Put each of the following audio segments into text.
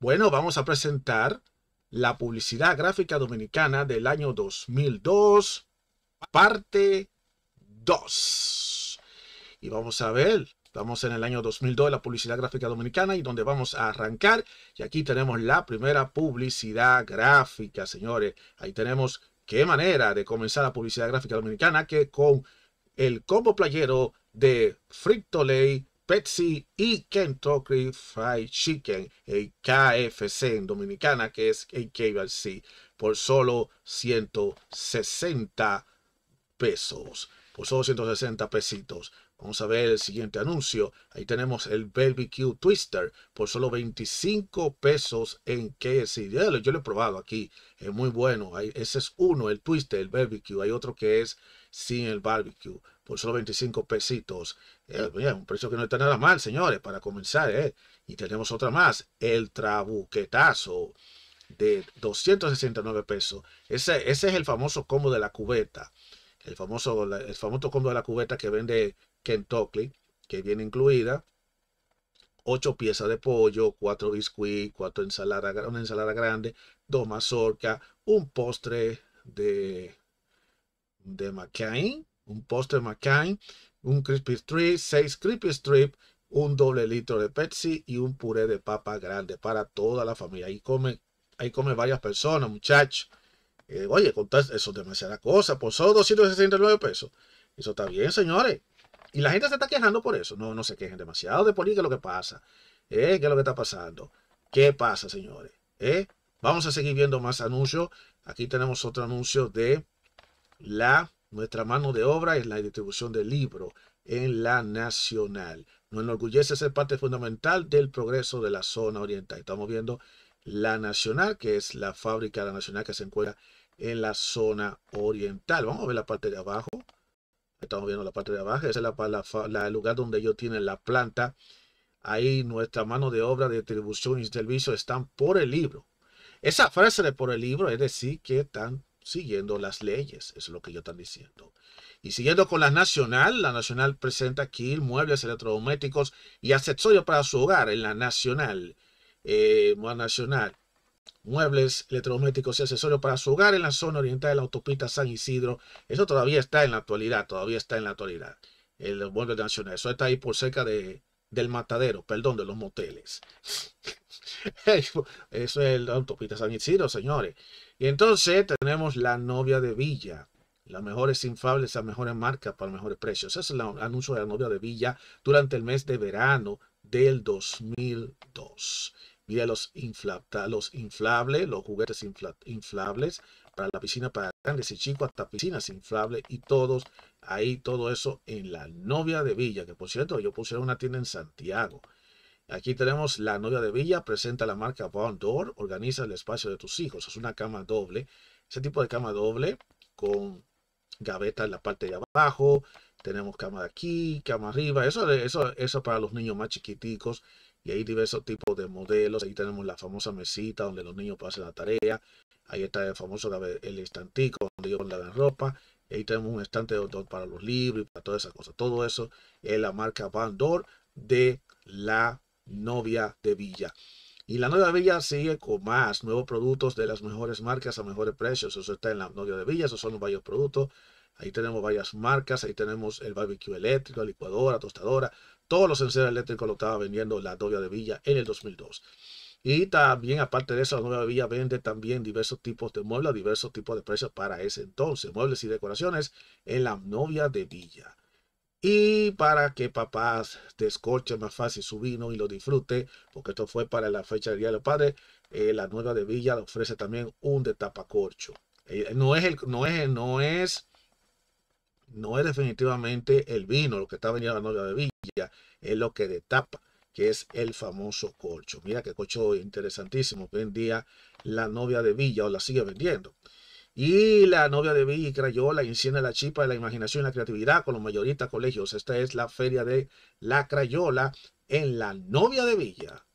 Bueno, vamos a presentar la publicidad gráfica dominicana del año 2002, parte 2. Y vamos a ver, estamos en el año 2002, la publicidad gráfica dominicana y donde vamos a arrancar. Y aquí tenemos la primera publicidad gráfica, señores. Ahí tenemos qué manera de comenzar la publicidad gráfica dominicana que con el combo playero de Frito Lay Pepsi y Kentucky Fried Chicken, el KFC en Dominicana, que es el KFC, por solo 160 pesos. Por solo 160 pesitos. Vamos a ver el siguiente anuncio. Ahí tenemos el BBQ Twister por solo 25 pesos en KFC. Yo lo, yo lo he probado aquí. Es muy bueno. ese es uno, el Twister, el BBQ. Hay otro que es sin el barbecue por solo 25 pesitos. Eh, un precio que no está nada mal, señores, para comenzar. ¿eh? Y tenemos otra más, el trabuquetazo de 269 pesos. Ese, ese es el famoso combo de la cubeta. El famoso, el famoso combo de la cubeta que vende Kentucky, que viene incluida. Ocho piezas de pollo, Cuatro biscuits, Cuatro ensalada, una ensalada grande, Dos mazorcas. un postre de, de un Poster McCain, un Crispy Strip, seis Crispy Strip, un doble litro de Pepsi y un puré de papa grande para toda la familia. Ahí come, ahí come varias personas, muchachos. Eh, oye, contar eso es demasiada cosa. Por solo 269 pesos. Eso está bien, señores. Y la gente se está quejando por eso. No, no se quejen demasiado de por qué, es lo que pasa. Eh, ¿Qué es lo que está pasando? ¿Qué pasa, señores? Eh, vamos a seguir viendo más anuncios. Aquí tenemos otro anuncio de la nuestra mano de obra es la distribución del libro en la nacional. Nos enorgullece ser parte fundamental del progreso de la zona oriental. Estamos viendo la nacional, que es la fábrica la nacional que se encuentra en la zona oriental. Vamos a ver la parte de abajo. Estamos viendo la parte de abajo. Ese es la, el lugar donde ellos tienen la planta. Ahí nuestra mano de obra, de distribución y servicio están por el libro. Esa frase de por el libro es decir que están siguiendo las leyes, es lo que yo están diciendo. Y siguiendo con la Nacional, la Nacional presenta aquí muebles electrodomésticos y accesorios para su hogar en la Nacional. Eh, nacional. Muebles electrodomésticos y accesorios para su hogar en la zona oriental de la autopista San Isidro. Eso todavía está en la actualidad, todavía está en la actualidad. El mueble nacional. Eso está ahí por cerca de, del matadero, perdón, de los moteles. Eso es la autopista San Isidro, señores. Y entonces tenemos la novia de Villa. Las mejores inflables, las mejores marcas para mejores precios. Ese es el anuncio de la novia de Villa durante el mes de verano del 2002. Mira los, infla, los inflables, los juguetes inflables para la piscina para grandes y chicos, hasta piscinas inflables y todos, ahí todo eso en la novia de Villa, que por cierto yo puse una tienda en Santiago. Aquí tenemos la novia de Villa, presenta la marca Van Door, organiza el espacio de tus hijos. Es una cama doble. Ese tipo de cama doble con gaveta en la parte de abajo. Tenemos cama de aquí, cama arriba. Eso eso, eso para los niños más chiquiticos. Y hay diversos tipos de modelos. Ahí tenemos la famosa mesita donde los niños pasan la tarea. Ahí está el famoso el estantico donde ellos la ropa. Ahí tenemos un estante para los libros y para todas esas cosas. Todo eso es la marca Van Door de la novia de Villa. Y la novia de Villa sigue con más nuevos productos de las mejores marcas a mejores precios. Eso está en la novia de Villa, esos son los varios productos. Ahí tenemos varias marcas, ahí tenemos el barbecue eléctrico, la licuadora, tostadora. Todos los enseres eléctricos lo estaba vendiendo la novia de Villa en el 2002. Y también, aparte de eso, la Novia de villa vende también diversos tipos de muebles, diversos tipos de precios para ese entonces, muebles y decoraciones en la novia de Villa y para que papás descorche más fácil su vino y lo disfrute, porque esto fue para la fecha del Día de los Padres, eh, la nueva de Villa ofrece también un de Eh, no es el, no es, no es, no es definitivamente el vino lo que está vendiendo la nueva de Villa, es lo que tapa, que es el famoso corcho. Mira qué corcho interesantísimo. Vendía la novia de Villa o la sigue vendiendo. Y la novia de Villa y Crayola enciende la chispa de la imaginación y la creatividad con los mayoristas colegios. Esta es la feria de la Crayola en la novia de Villa.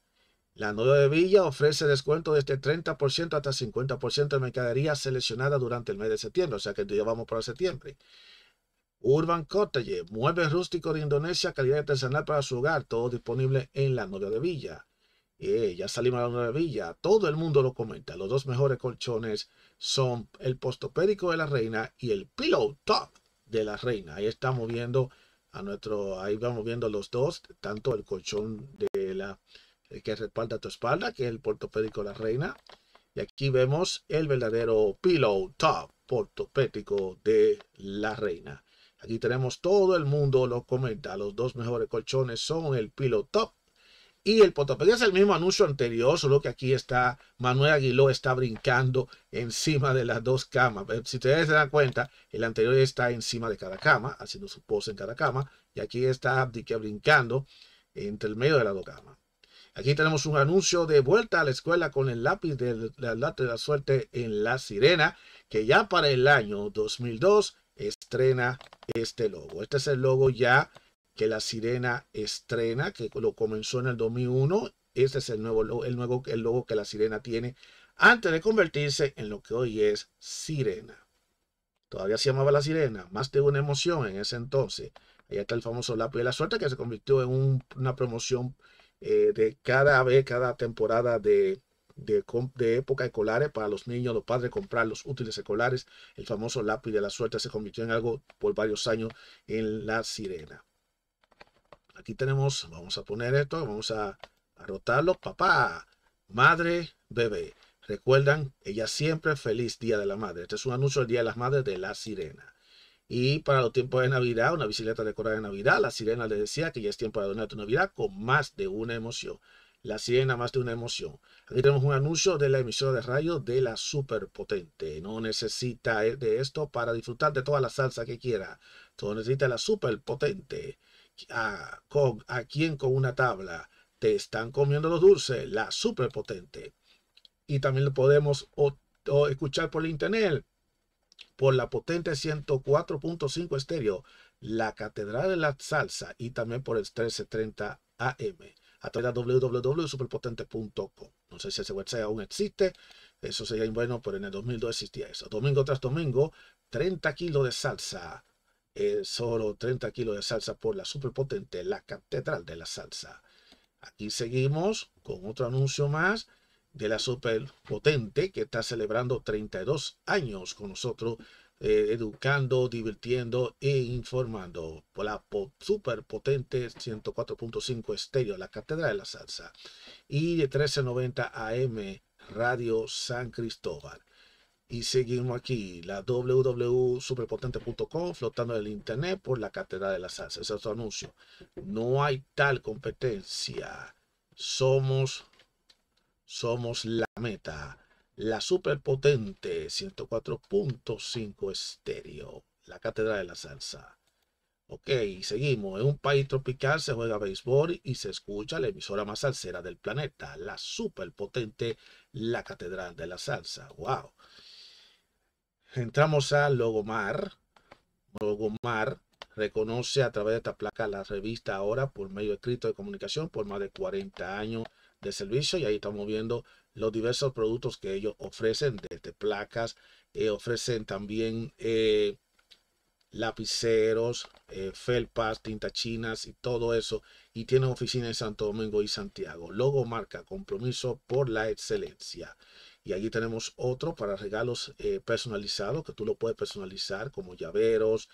La novia de Villa ofrece descuento desde 30% este hasta 50% de mercadería seleccionada durante el mes de septiembre, o sea que ya vamos para septiembre. Urban Cottage, muebles rústicos de Indonesia, calidad artesanal para su hogar, todo disponible en la novia de Villa. Eh, ya salimos a la villa. Todo el mundo lo comenta. Los dos mejores colchones son el postopédico de la reina y el pillow top de la reina. Ahí estamos viendo a nuestro, ahí vamos viendo los dos, tanto el colchón de la eh, que respalda tu espalda, que es el portopédico de la reina. Y aquí vemos el verdadero pillow top portopédico de la reina. Aquí tenemos todo el mundo lo comenta. Los dos mejores colchones son el pillow top y el potopedia es el mismo anuncio anterior, solo que aquí está Manuel Aguiló está brincando encima de las dos camas. Si ustedes se dan cuenta, el anterior está encima de cada cama, haciendo su pose en cada cama, y aquí está Abdique brincando entre el medio de las dos camas. Aquí tenemos un anuncio de vuelta a la escuela con el lápiz lápiz de la suerte en La Sirena, que ya para el año 2002 estrena este logo. Este es el logo ya que la sirena estrena, que lo comenzó en el 2001. Este es el nuevo, el nuevo el logo que la sirena tiene antes de convertirse en lo que hoy es sirena. Todavía se llamaba la sirena, más de una emoción en ese entonces. Ahí está el famoso lápiz de la suerte que se convirtió en una promoción eh, de cada vez, cada temporada de, de, época escolares para los niños, los padres comprar los útiles escolares. El famoso lápiz de la suerte se convirtió en algo por varios años en la sirena. Aquí tenemos, vamos a poner esto, vamos a, rotarlo. Papá, madre, bebé. Recuerdan, ella siempre feliz Día de la Madre. Este es un anuncio del Día de las Madres de la Sirena. Y para los tiempos de Navidad, una bicicleta decorada de Navidad, la sirena le decía que ya es tiempo de donar tu Navidad con más de una emoción. La sirena más de una emoción. Aquí tenemos un anuncio de la emisora de radio de la superpotente. No necesita eh, de esto para disfrutar de toda la salsa que quiera. Todo necesita la superpotente a, con, quien con una tabla te están comiendo los dulces, la superpotente. Y también lo podemos escuchar por internet, por la potente 104.5 estéreo, la Catedral de la Salsa y también por el 1330 AM a través de www.superpotente.com. No sé si ese website aún existe, eso sería bueno, pero en el 2002 existía eso. Domingo tras domingo, 30 kilos de salsa eh, solo 30 kilos de salsa por la superpotente, la catedral de la salsa. Aquí seguimos con otro anuncio más de la superpotente que está celebrando 32 años con nosotros, eh, educando, divirtiendo e informando. Por la superpotente 104.5 estéreo, la catedral de la salsa. Y de 1390 AM, Radio San Cristóbal. Y seguimos aquí, la www.superpotente.com, flotando en el internet por la Catedral de la salsa. Ese es su anuncio. No hay tal competencia. Somos, somos la meta. La superpotente 104.5 estéreo, la Catedral de la salsa. Ok, seguimos. En un país tropical se juega béisbol y se escucha la emisora más salsera del planeta, la superpotente, la catedral de la salsa. ¡Wow! Entramos a Logomar. Logomar reconoce a través de esta placa la revista ahora por medio escrito de comunicación por más de 40 años de servicio y ahí estamos viendo los diversos productos que ellos ofrecen, desde placas, eh, ofrecen también eh, lapiceros, eh, felpas, tintas chinas y todo eso. Y tienen oficinas en Santo Domingo y Santiago. Logomarca, compromiso por la excelencia. Y allí tenemos otro para regalos eh, personalizados, que tú lo puedes personalizar como llaveros,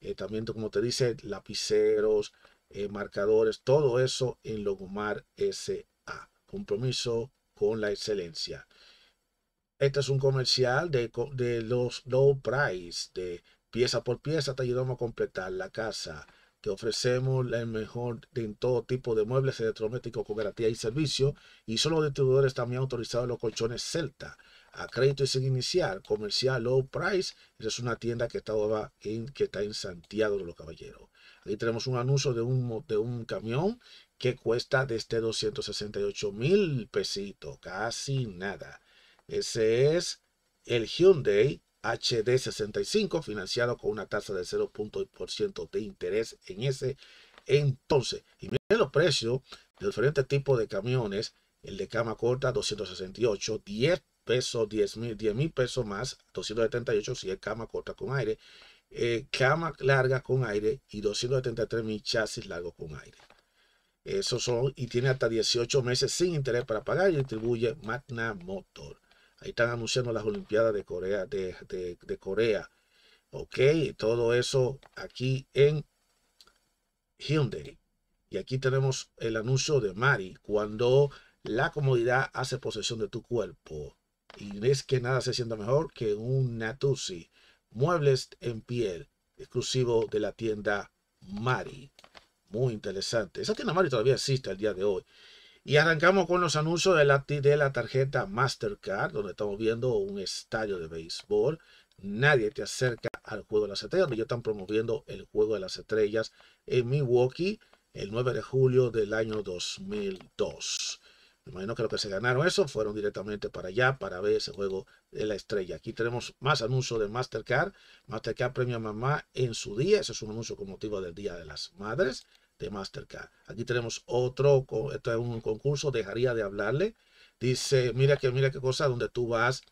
eh, también como te dice, lapiceros, eh, marcadores, todo eso en Logomar SA. Compromiso con la excelencia. Este es un comercial de, de los low price, de pieza por pieza, te ayudamos a completar la casa. Te ofrecemos el mejor en todo tipo de muebles electrodomésticos con garantía y servicio. Y solo los distribuidores también autorizados los colchones Celta. A crédito y sin iniciar, comercial low price. Esa es una tienda que está en, Santiago de los Caballeros. ahí tenemos un anuncio de un, de un camión que cuesta desde 268 este mil pesitos, casi nada. Ese es el Hyundai HD65, financiado con una tasa de 0.1% de interés en ese entonces. Y miren los precios de diferentes tipos de camiones. El de cama corta, 268, 10 pesos, 10 mil 10, pesos más, 278 si es cama corta con aire, eh, cama larga con aire y 273 mil chasis largos con aire. Eso son, y tiene hasta 18 meses sin interés para pagar y distribuye Magna Motor. Ahí están anunciando las Olimpiadas de Corea, de, Corea. Ok, todo eso aquí en Hyundai. Y aquí tenemos el anuncio de Mari, cuando la comodidad hace posesión de tu cuerpo. Y es que nada se sienta mejor que un Natusi. Muebles en piel, exclusivo de la tienda Mari. Muy interesante. Esa tienda Mari todavía existe al día de hoy. Y arrancamos con los anuncios de la, de la tarjeta Mastercard, donde estamos viendo un estadio de béisbol. Nadie te acerca al juego de las estrellas, donde ellos están promoviendo el juego de las estrellas en Milwaukee el 9 de julio del año 2002. Me imagino que lo que se ganaron eso fueron directamente para allá para ver ese juego de la estrella. Aquí tenemos más anuncios de Mastercard. Mastercard premia mamá en su día. Ese es un anuncio con motivo del Día de las Madres de Mastercard. Aquí tenemos otro, esto es un concurso, dejaría de hablarle. Dice, mira que mira qué cosa, donde tú vas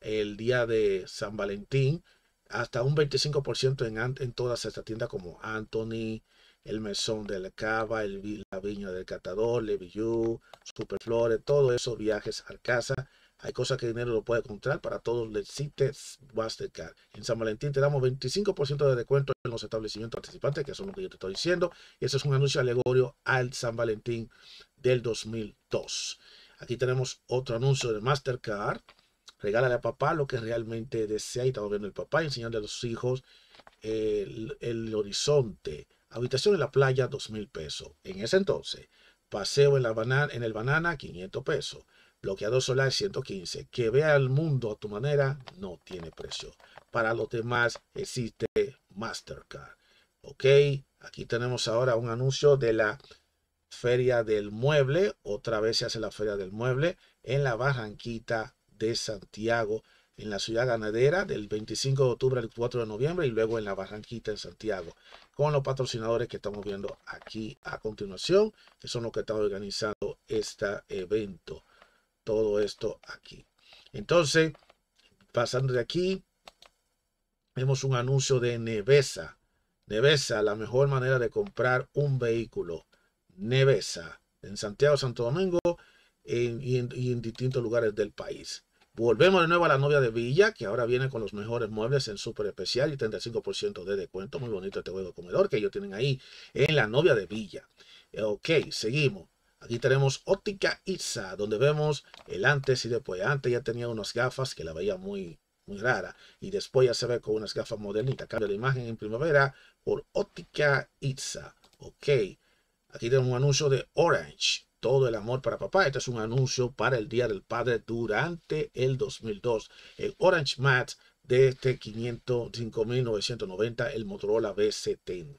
el día de San Valentín, hasta un 25% en, en todas estas tiendas como Anthony, El Mesón de la Cava, el, La Viña del Catador, Levillú, Superflores, todo esos viajes a casa hay cosas que el dinero lo puede comprar. Para todos los CITES Mastercard. En San Valentín te damos 25% de descuento en los establecimientos participantes, que son lo que yo te estoy diciendo. Y ese es un anuncio alegorio al San Valentín del 2002. Aquí tenemos otro anuncio de Mastercard. Regálale a papá lo que realmente desea y está viendo el papá, enseñando a los hijos el, horizonte. Habitación en la playa, $2,000 pesos. En ese entonces, paseo en, en el banana, 500 pesos bloqueador solar 115. Que vea el mundo a tu manera no tiene precio. Para los demás existe Mastercard. Ok, aquí tenemos ahora un anuncio de la Feria del Mueble. Otra vez se hace la Feria del Mueble en la Barranquita de Santiago, en la ciudad ganadera del 25 de octubre al 4 de noviembre y luego en la Barranquita en Santiago, con los patrocinadores que estamos viendo aquí a continuación, que son los que están organizando este evento todo esto aquí. Entonces, pasando de aquí, vemos un anuncio de Nevesa. Nevesa, la mejor manera de comprar un vehículo. Nevesa, en Santiago, Santo Domingo y, en, distintos lugares del país. Volvemos de nuevo a la novia de Villa, que ahora viene con los mejores muebles en súper especial y 35% de descuento. Muy bonito este juego de comedor que ellos tienen ahí en la novia de Villa. Ok, seguimos. Aquí tenemos óptica Itza, donde vemos el antes y después. Antes ya tenía unas gafas que la veía muy, muy rara. Y después ya se ve con unas gafas modernitas. Cambio la imagen en primavera por óptica Itza. Ok. Aquí tenemos un anuncio de Orange. Todo el amor para papá. Este es un anuncio para el Día del Padre durante el 2002. El Orange Mat de este 505,990. el Motorola B70.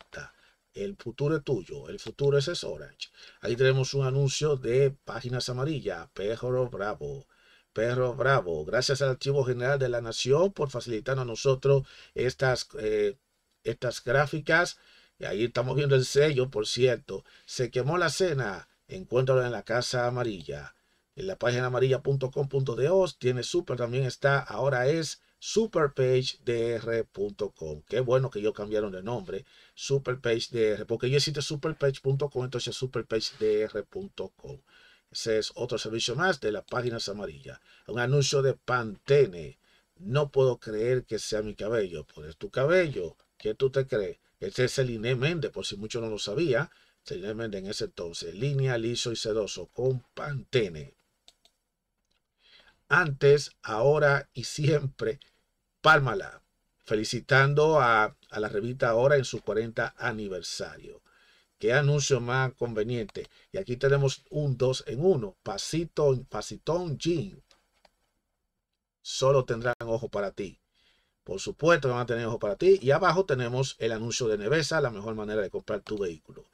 El futuro es tuyo, el futuro es Orange. Ahí tenemos un anuncio de páginas amarillas, perro bravo. Perro Bravo, gracias al Archivo General de la Nación por facilitarnos a nosotros estas, eh, estas gráficas. Y ahí estamos viendo el sello, por cierto. Se quemó la cena. Encuéntralo en la Casa Amarilla. En la página amarilla.com.deos Tiene súper, también está. Ahora es superpagedr.com. Qué bueno que ellos cambiaron de nombre, superpagedr, porque yo existe superpage.com, entonces superpagedr.com. Ese es otro servicio más de las páginas amarillas. Un anuncio de Pantene. No puedo creer que sea mi cabello. Pues tu cabello. ¿Qué tú te crees? Este es el Iné Méndez, por si muchos no lo sabía. Este el Méndez en ese entonces. Línea, liso y sedoso con Pantene. Antes, ahora y siempre Pálmala, felicitando a, la revista ahora en su 40 aniversario. Qué anuncio más conveniente. Y aquí tenemos un 2 en 1. Pasito, pasitón jean. Solo tendrán ojo para ti. Por supuesto van a tener ojo para ti. Y abajo tenemos el anuncio de Nevesa, la mejor manera de comprar tu vehículo.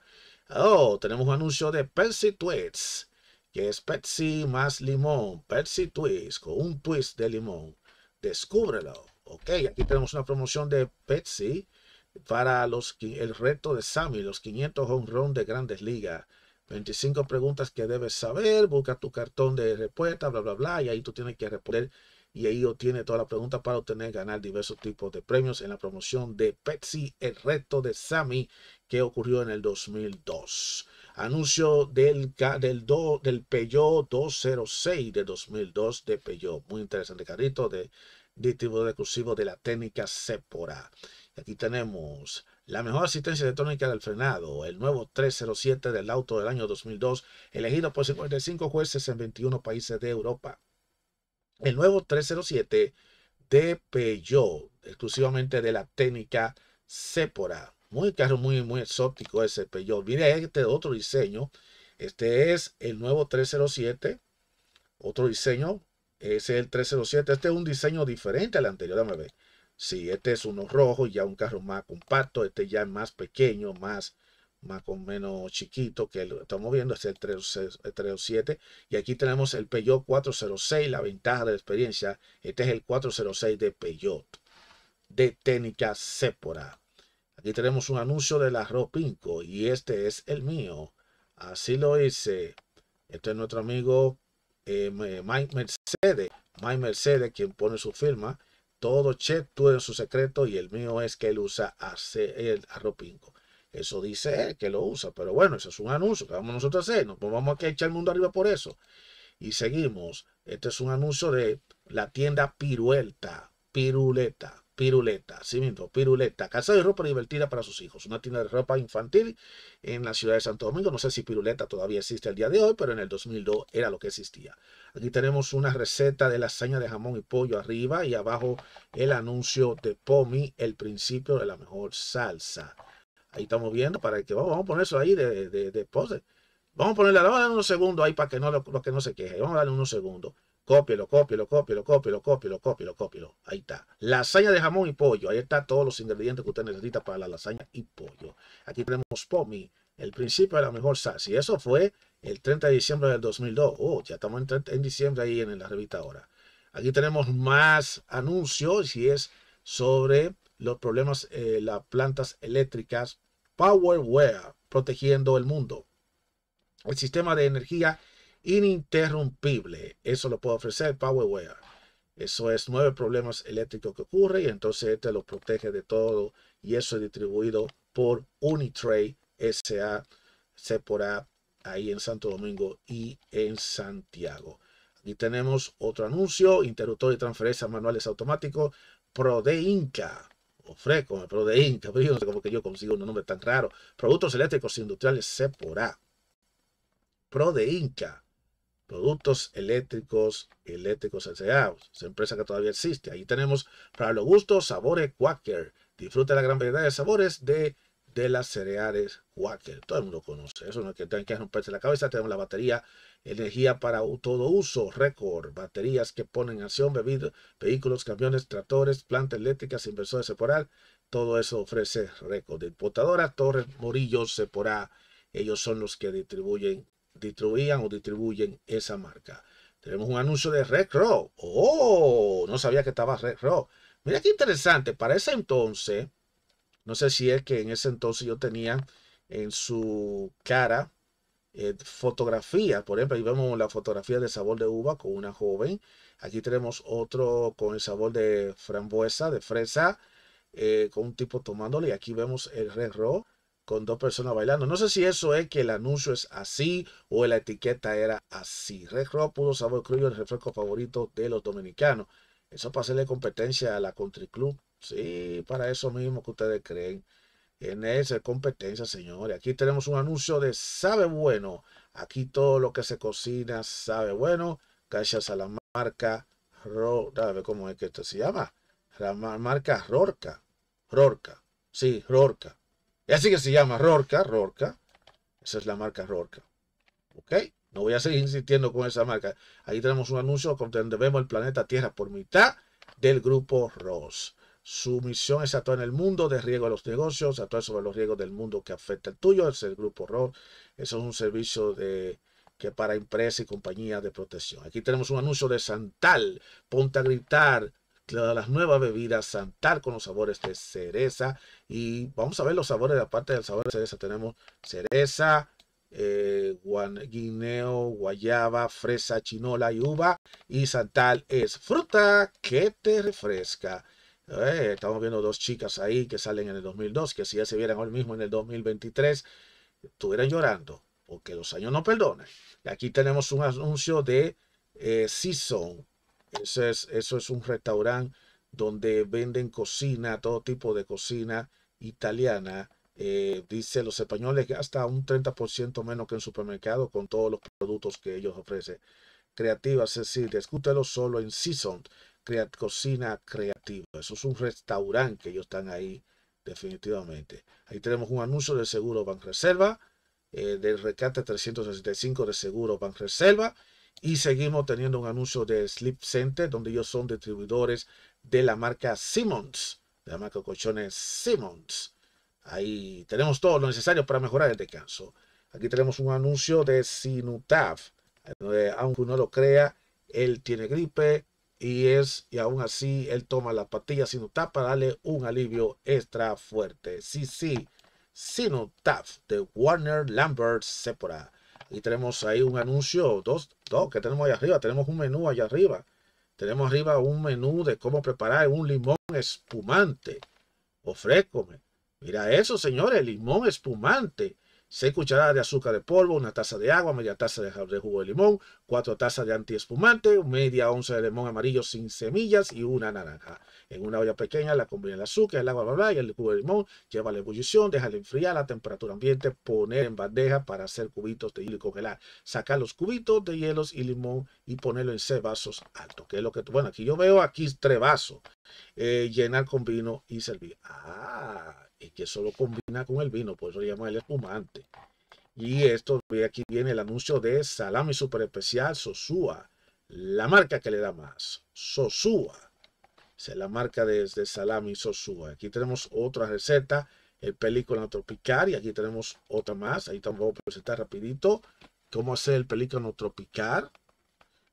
Oh, tenemos un anuncio de Pepsi Twits, que es Pepsi más limón. Pepsi Twits con un twist de limón. Descúbrelo. Ok, aquí tenemos una promoción de Pepsi para los, el reto de Sammy, los 500 home run de grandes ligas. 25 preguntas que debes saber, busca tu cartón de respuesta, bla, bla, bla, y ahí tú tienes que responder y ahí obtiene todas las preguntas para obtener ganar diversos tipos de premios en la promoción de Pepsi, el reto de Sammy que ocurrió en el 2002. Anuncio del, del, del Peugeot 206 de 2002 de Peugeot. Muy interesante carrito de Ditivo exclusivo de la técnica Sepora. Aquí tenemos la mejor asistencia electrónica del frenado, el nuevo 307 del auto del año 2002, elegido por 55 jueces en 21 países de Europa. El nuevo 307 de Peugeot, exclusivamente de la técnica Sepora. Muy caro, muy, muy exótico ese Peugeot. Mire este otro diseño. Este es el nuevo 307, otro diseño ese es el 307. Este es un diseño diferente al anterior. Dame ver. Sí, este es uno rojo, ya un carro más compacto. Este ya es más pequeño, más, más con menos chiquito que lo estamos viendo. Este es el 307. Y aquí tenemos el Peugeot 406, la ventaja de la experiencia. Este es el 406 de Peugeot, de técnica Sephora. Aquí tenemos un anuncio de la Ropinco y este es el mío. Así lo hice. Este es nuestro amigo eh, Mercedes, Mercedes, quien pone su firma, todo Che, tú su secreto y el mío es que él usa a, el, a Eso dice él que lo usa, pero bueno, eso es un anuncio que vamos nosotros a hacer, nos pues vamos a echar el mundo arriba por eso. Y seguimos, este es un anuncio de la tienda Piruelta, Piruleta, Piruleta, sí mismo, Piruleta, casa de ropa divertida para sus hijos, una tienda de ropa infantil en la ciudad de Santo Domingo. No sé si Piruleta todavía existe al día de hoy, pero en el 2002 era lo que existía. Aquí tenemos una receta de lasaña de jamón y pollo arriba y abajo el anuncio de Pomi, el principio de la mejor salsa. Ahí estamos viendo para que vamos, a poner eso ahí de, de, de pose. Vamos a ponerle, vamos a darle unos segundos ahí para que no, que no se queje Vamos a darle unos segundos. Cópielo, cópielo, cópielo, cópielo, cópielo, cópielo, cópielo. Ahí está. Lasaña de jamón y pollo. Ahí está todos los ingredientes que usted necesita para la lasaña y pollo. Aquí tenemos POMI, el principio de la mejor salsa. Y eso fue el 30 de diciembre del 2002. Oh, ya estamos en, diciembre ahí en la revista ahora. Aquí tenemos más anuncios y es sobre los problemas, eh, las plantas eléctricas. Powerware, protegiendo el mundo. El sistema de energía ininterrumpible. Eso lo puede ofrecer PowerWare. Eso es nueve problemas eléctricos que ocurre y entonces este lo protege de todo y eso es distribuido por Unitrade SA, C ahí en Santo Domingo y en Santiago. Aquí tenemos otro anuncio, interruptor y transferencia manuales automáticos, Prodeinca. Ofrezco, Prodeinca, pero yo no sé cómo que yo consigo un nombre tan raro. Productos eléctricos industriales C por Inca Prodeinca Productos eléctricos, eléctricos S.A., es empresa que todavía existe. Ahí tenemos para los gustos sabores Quaker. Disfruta la gran variedad de sabores de, de las cereales Quaker. Todo el mundo conoce eso, no es que tengan que romperse la cabeza. Tenemos la batería, energía para todo uso, récord. Baterías que ponen en acción bebidas vehículos, camiones, tractores, plantas eléctricas, inversores Seporal. Todo eso ofrece récord. Importadora Torres Morillo Seporal. Ellos son los que distribuyen distribuían o distribuyen esa marca. Tenemos un anuncio de Red Rock. ¡Oh! No sabía que estaba Red Rock. Mira qué interesante. Para ese entonces, no sé si es que en ese entonces yo tenía en su cara eh, fotografías. Por ejemplo, ahí vemos la fotografía de sabor de uva con una joven. Aquí tenemos otro con el sabor de frambuesa, de fresa, eh, con un tipo tomándole. Y aquí vemos el Red Rock con dos personas bailando. No sé si eso es que el anuncio es así o la etiqueta era así. Red pudo sabor crudo, el refresco favorito de los dominicanos. Eso para hacerle competencia a la Country Club. Sí, para eso mismo que ustedes creen. En esa competencia, señores. Aquí tenemos un anuncio de Sabe Bueno. Aquí todo lo que se cocina sabe bueno. Gracias a la marca ¿cómo es que esto se llama? La marca Rorca. Rorca. Sí, Rorca. Así que se llama Rorca, Rorca. Esa es la marca Rorca. ¿Ok? No voy a seguir insistiendo con esa marca. Ahí tenemos un anuncio donde vemos el planeta Tierra por mitad del grupo Ross. Su misión es actuar en el mundo de riego de los negocios, actuar sobre los riesgos del mundo que afecta el tuyo, es el grupo Ross. Eso es un servicio de, que para empresas y compañías de protección. Aquí tenemos un anuncio de Santal, Ponte a Gritar, las nuevas bebidas, Santal con los sabores de cereza. Y vamos a ver los sabores, aparte del sabor de cereza, tenemos cereza, eh, guineo, guayaba, fresa, chinola y uva. Y Santal es fruta que te refresca. Eh, estamos viendo dos chicas ahí que salen en el 2002, que si ya se vieran hoy mismo en el 2023, estuvieran llorando, porque los años no perdonan. Aquí tenemos un anuncio de eh, Season, eso es, eso es un restaurante donde venden cocina, todo tipo de cocina italiana. Eh, dice los españoles que hasta un 30% menos que en supermercado con todos los productos que ellos ofrecen. Creativa, es decir, solo en Season. cocina creativa. Eso es un restaurante que ellos están ahí definitivamente. Ahí tenemos un anuncio de seguro Banreserva, Reserva, eh, del rescate 365 de seguro Banreserva. Reserva y seguimos teniendo un anuncio de Sleep Center, donde ellos son distribuidores de la marca Simmons, de la marca colchones Simmons. Ahí tenemos todo lo necesario para mejorar el descanso. Aquí tenemos un anuncio de Sinutaf, eh, aunque uno lo crea, él tiene gripe y es y aún así él toma la pastillas Sinutaf para darle un alivio extra fuerte. Sí, sí, Sinutaf de Warner Lambert Sephora. Y tenemos ahí un anuncio, dos, dos que tenemos ahí arriba. Tenemos un menú allá arriba. Tenemos arriba un menú de cómo preparar un limón espumante. Ofrécome. Mira eso, señores, limón espumante. 6 cucharadas de azúcar de polvo, una taza de agua, media taza de jugo de limón, 4 tazas de antiespumante, media onza de limón amarillo sin semillas y una naranja. En una olla pequeña la combina el azúcar, el agua bla, y el jugo de limón, lleva la ebullición, déjale enfriar a temperatura ambiente, poner en bandeja para hacer cubitos de hielo y congelar. Sacar los cubitos de hielos y limón y ponerlo en seis vasos altos, que es lo que, bueno, aquí yo veo aquí tres vasos, eh, llenar con vino y servir. Ah, y que solo combina con el vino, por eso lo llama el espumante. Y esto, aquí viene el anuncio de Salami Super Especial Sosúa, la marca que le da más, Sosúa. es la marca de, de Salami Sosúa. Aquí tenemos otra receta, el pelícano tropical, y aquí tenemos otra más. Ahí también voy a presentar rapidito cómo hacer el pelícano tropical.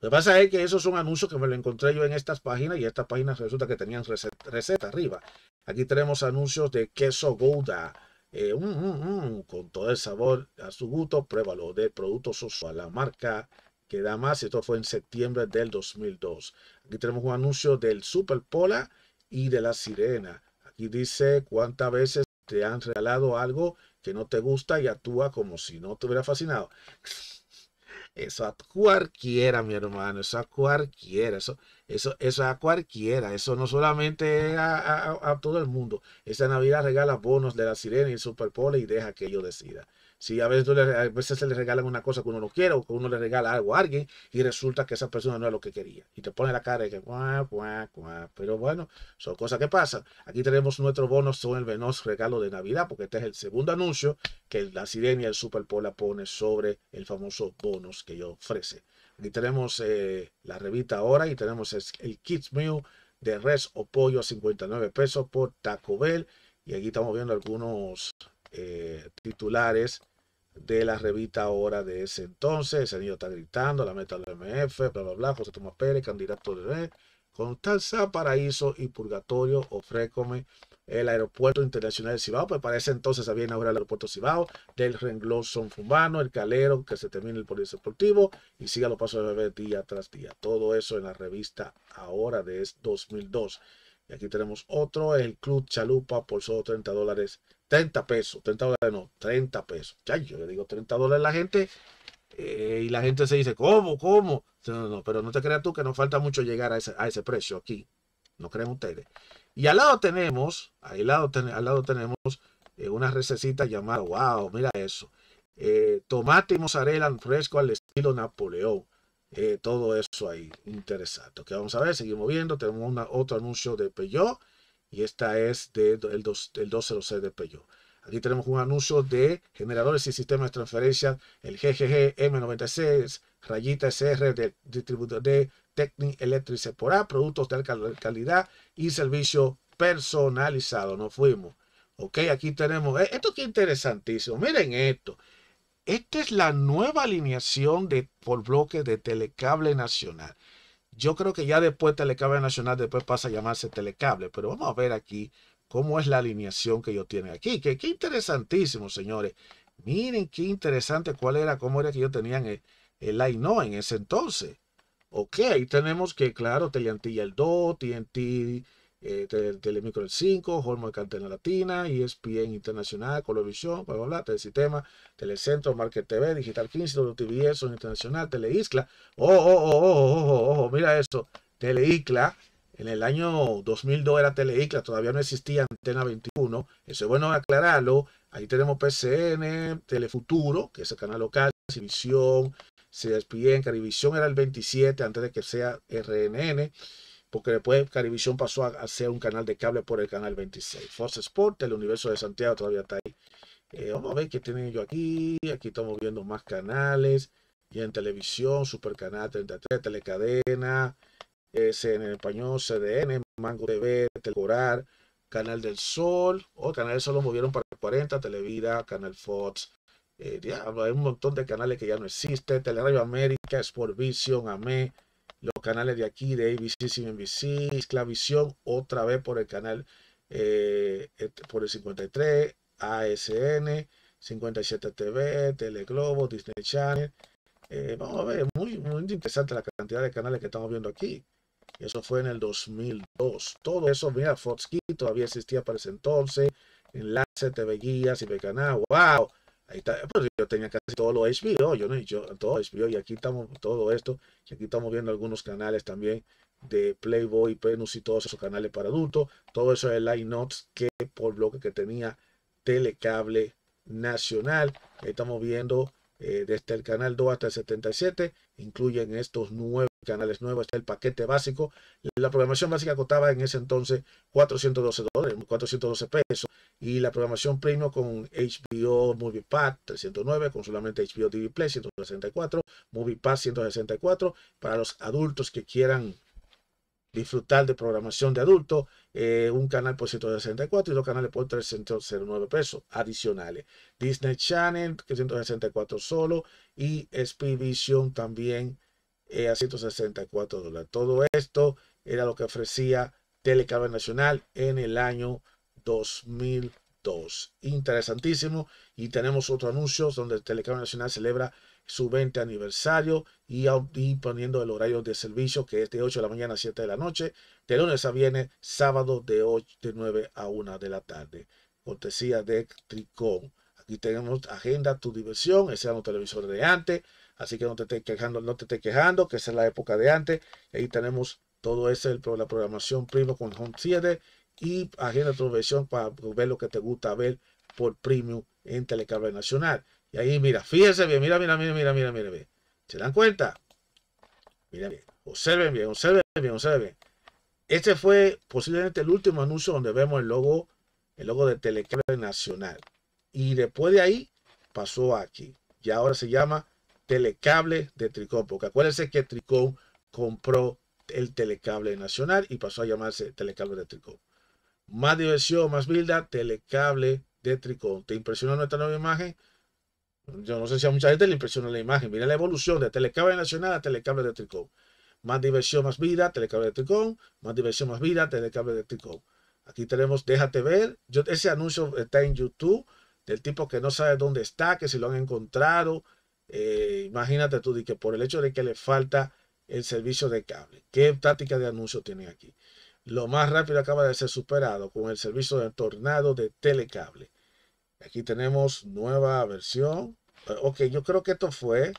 Lo que pasa es que esos son anuncios que me lo encontré yo en estas páginas y estas páginas resulta que tenían receta arriba. Aquí tenemos anuncios de queso Gouda. Eh, mm, mm, mm, con todo el sabor a su gusto, pruébalo. De productos a la marca que da más. Esto fue en septiembre del 2002. Aquí tenemos un anuncio del Super Pola y de la Sirena. Aquí dice cuántas veces te han regalado algo que no te gusta y actúa como si no te hubiera fascinado. Eso a cualquiera, mi hermano, eso a cualquiera, eso, eso, a cualquiera, eso no solamente a, todo el mundo. Esa Navidad regala bonos de la sirena y el Super y deja que yo decida. Si a veces, se le regalan una cosa que uno no quiere o que uno le regala algo a alguien y resulta que esa persona no es lo que quería. Y te pone la cara de que, guau, guau, guau. Pero bueno, son cosas que pasan. Aquí tenemos nuestro bono, sobre el venoso regalo de Navidad, porque este es el segundo anuncio que la Sirenia, el Superpola pone sobre el famoso bonus que yo ofrece. Aquí tenemos eh, la revista ahora y tenemos el Kids Meal de res o pollo a 59 pesos por Taco Bell. Y aquí estamos viendo algunos eh, titulares de la revista Ahora de ese entonces. Ese niño está gritando, la meta del MF, bla, bla, bla, José Tomás Pérez, candidato de con tal paraíso y purgatorio, ofrécome el aeropuerto internacional de Cibao, pues para ese entonces había inaugurado el aeropuerto Cibao, del renglón Sonfumano, el Calero, que se termine el deportivo, y siga los pasos de bebé día tras día. Todo eso en la revista Ahora de 2002. Y aquí tenemos otro, el Club Chalupa por solo 30 dólares 30 pesos, 30 dólares, no, 30 pesos. Ya, yo le digo 30 dólares a la gente eh, y la gente se dice, ¿cómo? ¿Cómo? No, no, pero no te creas tú que nos falta mucho llegar a ese, precio aquí. No creen ustedes. Y al lado tenemos, al lado, al lado tenemos eh, una rececita llamada, wow, mira eso. Eh, tomate y mozzarella fresco al estilo Napoleón. todo eso ahí, interesante. que vamos a ver, seguimos viendo. Tenemos otro anuncio de Peugeot y esta es del de el de peyo Aquí tenemos un anuncio de generadores y sistemas de transferencia, el GGG M96, rayita SR de distribuidor de Technic Electric A, productos de alta calidad y servicio personalizado. Nos fuimos. Ok, aquí tenemos. Eh, esto es interesantísimo. Miren esto. Esta es la nueva alineación de, por bloque de Telecable Nacional. Yo creo que ya después Telecable Nacional, después pasa a llamarse Telecable, pero vamos a ver aquí cómo es la alineación que ellos tienen aquí. Que qué interesantísimo, señores. Miren qué interesante cuál era, cómo era que ellos tenían el, el AINO en ese entonces. Ok, ahí tenemos que, claro, Teleantilla el 2, TNT eh, Telemicro el 5, Hallmark Antena Latina, ESPN Internacional, Colovisión, bla, bla, bla, Telecentro, Market TV, Digital 15, WTV, Internacional, Teleiscla. Oh, oh, oh, oh, oh, oh, oh, oh, mira eso. Teleiscla, en el año 2002 era Teleiscla, todavía no existía Antena 21. Eso es bueno aclararlo. Ahí tenemos PCN, Telefuturo, que es el canal local, Civisión, CSPN, Carivisión era el 27 antes de que sea RNN porque después Carivisión pasó a ser un canal de cable por el canal 26. Fox Sport, el universo de Santiago todavía está ahí. Eh, vamos a ver qué tienen ellos aquí. Aquí estamos viendo más canales. Y en televisión, Super Canal 33, Telecadena, SN eh, en español, CDN, Mango TV, Telecorar. Canal del Sol, o Canal del Sol lo movieron para 40, Televida, Canal Fox, eh, hay un montón de canales que ya no existen. Teleradio América, Sport Vision, AME, los canales de aquí, de ABC, CNBC, Clavisión, otra vez por el canal, eh, por el 53, ASN, 57 TV, Teleglobo, Disney Channel. Eh, vamos a ver, muy, muy interesante la cantidad de canales que estamos viendo aquí. Eso fue en el 2002. Todo eso, mira, Fox Key todavía existía para ese entonces. Enlace, TV Guías y Canal. ¡Wow! Eh, pues yo tenía casi todo lo HBO, yo no, yo todo HBO, y aquí estamos todo esto, y aquí estamos viendo algunos canales también de Playboy, Penus y todos esos canales para adultos, todo eso es Line Notes que por bloque que tenía Telecable Nacional, estamos viendo eh, desde el canal 2 hasta el 77, incluyen estos nueve canales nuevos, está el paquete básico. La programación básica costaba en ese entonces 412 dólares, 412 pesos. Y la programación premium con HBO Movie 309, con solamente HBO TV Play 164, Movie 164, para los adultos que quieran disfrutar de programación de adultos, eh, un canal por 164 y dos canales por 309 pesos adicionales. Disney Channel, 364 solo, y Spy Vision también eh, a 164 dólares. Todo esto era lo que ofrecía Telecable Nacional en el año 2002. Interesantísimo. Y tenemos otro anuncio donde Telecable Nacional celebra su 20 aniversario y, poniendo el horario de servicio que es de 8 de la mañana a 7 de la noche, de lunes a viernes, sábado de, 8, de 9 a 1 de la tarde. Cortesía de Tricón. Aquí tenemos agenda, tu diversión, ese era un televisor de antes. Así que no te estés quejando, no te estés quejando, que esa es la época de antes. Ahí tenemos todo eso, la programación primo con Home 7 y agenda tu versión para ver lo que te gusta ver por premium en Telecable Nacional. Y ahí, mira, fíjense bien, mira, mira, mira, mira, mira, mira, ¿Se dan cuenta? Mira bien, observen bien, observen bien, observen Este fue posiblemente el último anuncio donde vemos el logo, el logo de Telecable Nacional. Y después de ahí pasó aquí. Y ahora se llama telecable de Tricón. porque acuérdense que Tricón compró el telecable nacional y pasó a llamarse telecable de Tricón. Más diversión, más vida, telecable de Tricón. ¿Te impresiona nuestra nueva imagen? Yo no sé si a mucha gente le impresiona la imagen. Mira la evolución de telecable nacional a telecable de Tricón. Más diversión, más vida, telecable de Tricón. Más diversión, más vida, telecable de Tricón. Aquí tenemos Déjate ver. Yo, ese anuncio está en YouTube del tipo que no sabe dónde está, que si lo han encontrado, eh, imagínate tú que por el hecho de que le falta el servicio de cable, ¿qué táctica de anuncio tienen aquí? Lo más rápido acaba de ser superado con el servicio de tornado de telecable. Aquí tenemos nueva versión. Eh, ok, yo creo que esto fue.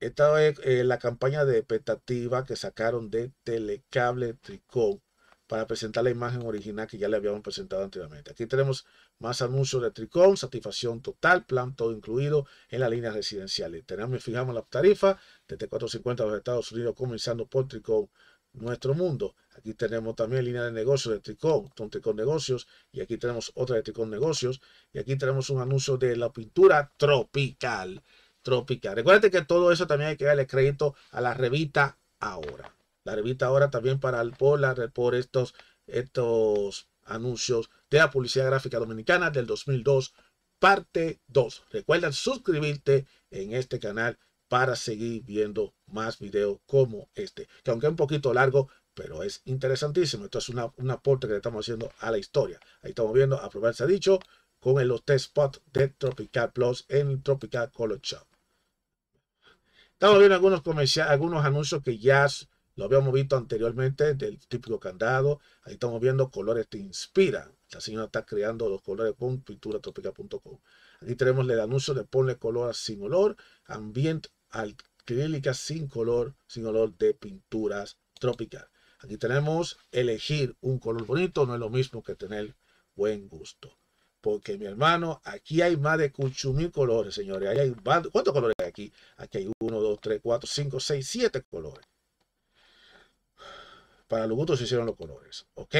Esta es eh, la campaña de expectativa que sacaron de Telecable Tricot para presentar la imagen original que ya le habíamos presentado anteriormente. Aquí tenemos más anuncios de Tricón, satisfacción total, plan todo incluido en las líneas residenciales. Tenemos y fijamos las tarifas desde 450 a los Estados Unidos, comenzando por Tricom nuestro mundo. Aquí tenemos también línea de negocios de Tricón, con Negocios, y aquí tenemos otra de Tricón Negocios, y aquí tenemos un anuncio de la pintura tropical. Tropical. Recuerden que todo eso también hay que darle crédito a la revista ahora. La revista ahora también para el, por, por estos, estos anuncios de la Publicidad Gráfica Dominicana del 2002, parte 2. Recuerda suscribirte en este canal para seguir viendo más videos como este, que aunque es un poquito largo, pero es interesantísimo. Esto es una, un aporte que le estamos haciendo a la historia. Ahí estamos viendo, aprobarse dicho, con el, hotel spot de Tropical Plus en Tropical Color Shop. Estamos viendo algunos comerciales, algunos anuncios que ya lo habíamos visto anteriormente del típico candado. Ahí estamos viendo colores te inspiran. La señora está creando los colores con pinturatropical.com. Aquí tenemos el anuncio de ponle color sin olor, ambiente acrílica sin color, sin olor de pinturas tropical. Aquí tenemos elegir un color bonito, no es lo mismo que tener buen gusto. Porque mi hermano, aquí hay más de 8 colores, señores. hay, ¿Cuántos colores hay aquí? Aquí hay uno, dos, tres, cuatro, cinco, seis, siete colores. Para los gustos se hicieron los colores, ¿ok?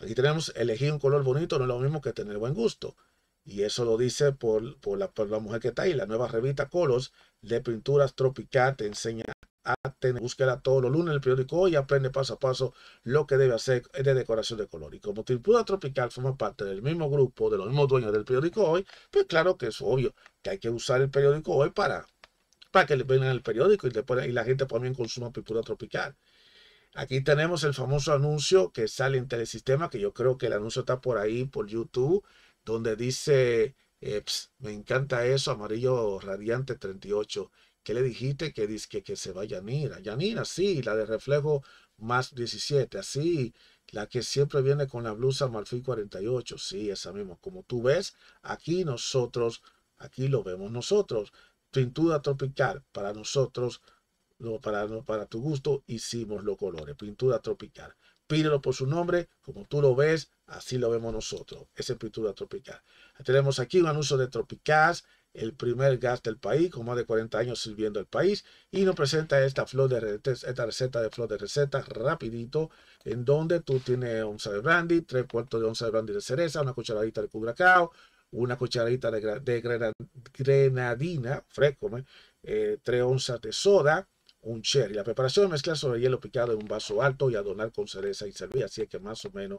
Aquí tenemos elegir un color bonito, no es lo mismo que tener buen gusto. Y eso lo dice por, por, la, la, mujer que está ahí. La nueva revista Colors de Pinturas Tropical te enseña a tener búsqueda todos los lunes en el periódico y aprende paso a paso lo que debe hacer de decoración de color. Y como Pintura Tropical forma parte del mismo grupo, de los mismos dueños del periódico hoy, pues claro que es obvio que hay que usar el periódico hoy para, para que le vengan el periódico y, después, y la gente también consuma pintura tropical. Aquí tenemos el famoso anuncio que sale en Telesistema, que yo creo que el anuncio está por ahí, por YouTube, donde dice, eh, me encanta eso, amarillo radiante 38. ¿Qué le dijiste? Que dice que, que se va Yanira. Yanina, sí, la de reflejo más 17, así, la que siempre viene con la blusa marfil 48, sí, esa misma. Como tú ves, aquí nosotros, aquí lo vemos nosotros. Pintura tropical, para nosotros lo para, para tu gusto hicimos los colores, pintura tropical. Pídelo por su nombre, como tú lo ves, así lo vemos nosotros. Esa pintura tropical. Tenemos aquí un anuncio de Tropicaz, el primer gas del país, con más de 40 años sirviendo al país, y nos presenta esta, flor de, esta receta de flor de receta rapidito, en donde tú tienes onza de brandy, tres cuartos de onza de brandy de cereza, una cucharadita de cubracao, una cucharadita de, grenadina, fresco, eh, tres onzas de soda, un cherry. La preparación es mezclar sobre hielo picado en un vaso alto y adornar con cereza y servir. Así es que más o menos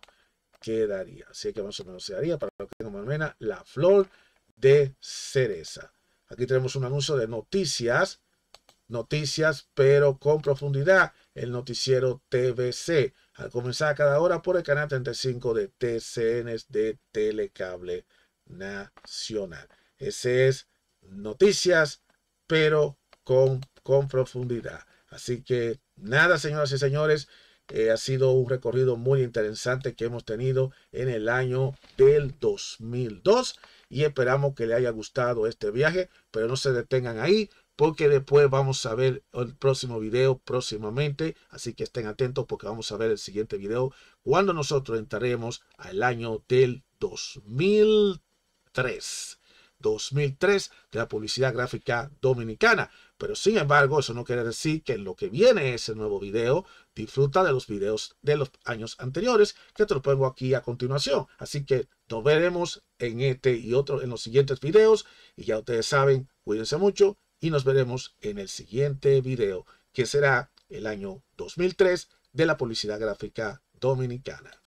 quedaría. Así es que más o menos se para lo que tengo menos la flor de cereza. Aquí tenemos un anuncio de noticias, noticias, pero con profundidad, el noticiero TVC. Al comenzar cada hora por el canal 35 de TCN de Telecable Nacional. Ese es noticias, pero con con profundidad. Así que nada, señoras y señores, eh, ha sido un recorrido muy interesante que hemos tenido en el año del 2002 y esperamos que le haya gustado este viaje, pero no se detengan ahí porque después vamos a ver el próximo video próximamente, así que estén atentos porque vamos a ver el siguiente video cuando nosotros entraremos al año del 2003. 2003 de la publicidad gráfica dominicana. Pero sin embargo, eso no quiere decir que en lo que viene ese nuevo video. Disfruta de los videos de los años anteriores que te lo pongo aquí a continuación. Así que nos veremos en este y otro en los siguientes videos. Y ya ustedes saben, cuídense mucho y nos veremos en el siguiente video, que será el año 2003 de la publicidad gráfica dominicana.